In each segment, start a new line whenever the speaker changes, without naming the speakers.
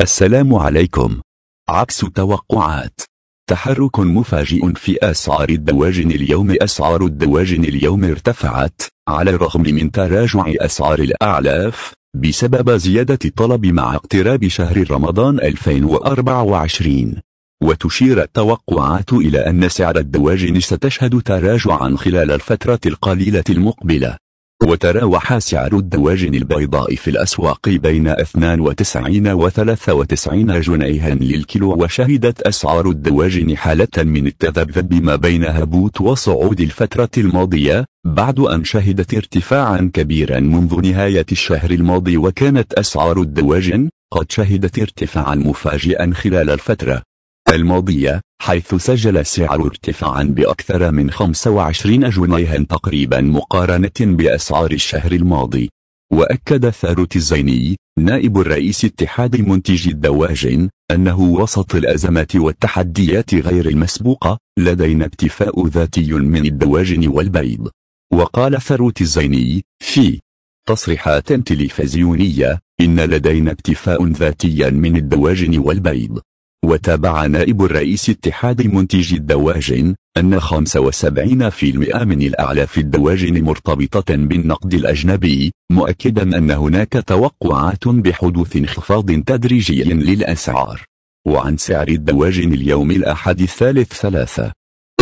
السلام عليكم عكس توقعات تحرك مفاجئ في أسعار الدواجن اليوم أسعار الدواجن اليوم ارتفعت على الرغم من تراجع أسعار الأعلاف بسبب زيادة الطلب مع اقتراب شهر رمضان 2024 وتشير التوقعات إلى أن سعر الدواجن ستشهد تراجعا خلال الفترة القليلة المقبلة وتراوح سعر الدواجن البيضاء في الأسواق بين 92 و 93 جنيها للكيلو وشهدت أسعار الدواجن حالة من التذبذب ما بين هبوط وصعود الفترة الماضية بعد أن شهدت ارتفاعا كبيرا منذ نهاية الشهر الماضي وكانت أسعار الدواجن قد شهدت ارتفاعا مفاجئا خلال الفترة الماضية حيث سجل السعر ارتفاعا بأكثر من 25 جنيها تقريبا مقارنة بأسعار الشهر الماضي وأكد ثاروت الزيني نائب الرئيس اتحاد منتجي الدواجن أنه وسط الأزمات والتحديات غير المسبوقة لدينا اكتفاء ذاتي من الدواجن والبيض وقال ثاروت الزيني في تصريحات تلفزيونية إن لدينا اكتفاء ذاتيا من الدواجن والبيض وتابع نائب الرئيس اتحاد منتجي الدواجن أن 75% من الأعلاف الدواجن مرتبطة بالنقد الأجنبي مؤكدا أن هناك توقعات بحدوث انخفاض تدريجي للأسعار وعن سعر الدواجن اليوم الأحد الثالث ثلاثة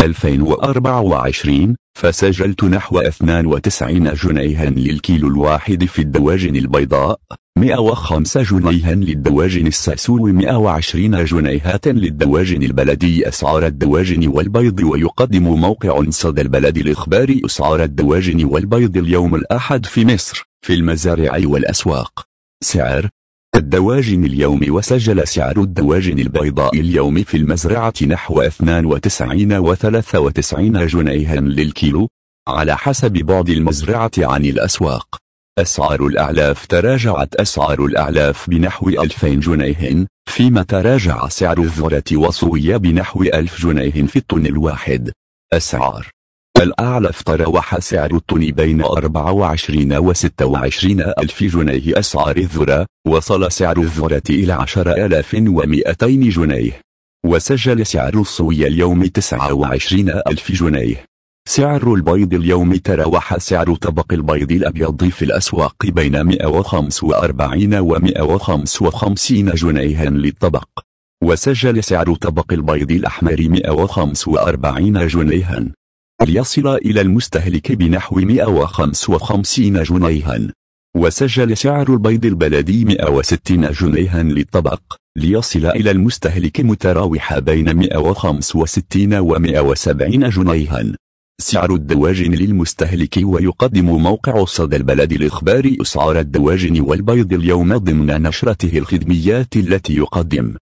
2024 فسجلت نحو 92 جنيها للكيلو الواحد في الدواجن البيضاء 105 جنيها للدواجن و 120 جنيهات للدواجن البلدي أسعار الدواجن والبيض ويقدم موقع صدى البلد الإخبار أسعار الدواجن والبيض اليوم الأحد في مصر في المزارع والأسواق سعر الدواجن اليوم وسجل سعر الدواجن البيضاء اليوم في المزرعة نحو 92 و 93 جنيها للكيلو على حسب بعد المزرعة عن الأسواق أسعار الأعلاف تراجعت أسعار الأعلاف بنحو 2000 جنيه فيما تراجع سعر الذرة والصويا بنحو 1000 جنيه في الطن الواحد أسعار الأعلف تراوح سعر الطن بين 24 و 26 ألف جنيه أسعار الذرة وصل سعر الذرة إلى 10200 جنيه وسجل سعر الصويا اليوم 29 ألف جنيه سعر البيض اليوم تراوح سعر طبق البيض الأبيض في الأسواق بين 145 و 155 جنيها للطبق وسجل سعر طبق البيض الأحمر 145 جنيها ليصل إلى المستهلك بنحو 155 جنيها وسجل سعر البيض البلدي 160 جنيها للطبق ليصل إلى المستهلك متراوح بين 165 و 170 جنيها سعر الدواجن للمستهلك ويقدم موقع صدى البلد الإخباري أسعار الدواجن والبيض اليوم ضمن نشرته الخدميات التي يقدم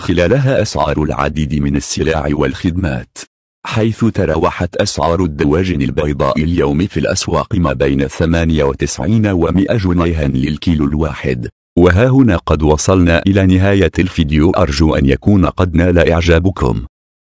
خلالها أسعار العديد من السلع والخدمات حيث تراوحت أسعار الدواجن البيضاء اليوم في الأسواق ما بين 98 و 100 جنيها للكيلو الواحد وها هنا قد وصلنا إلى نهاية الفيديو أرجو أن يكون قد نال إعجابكم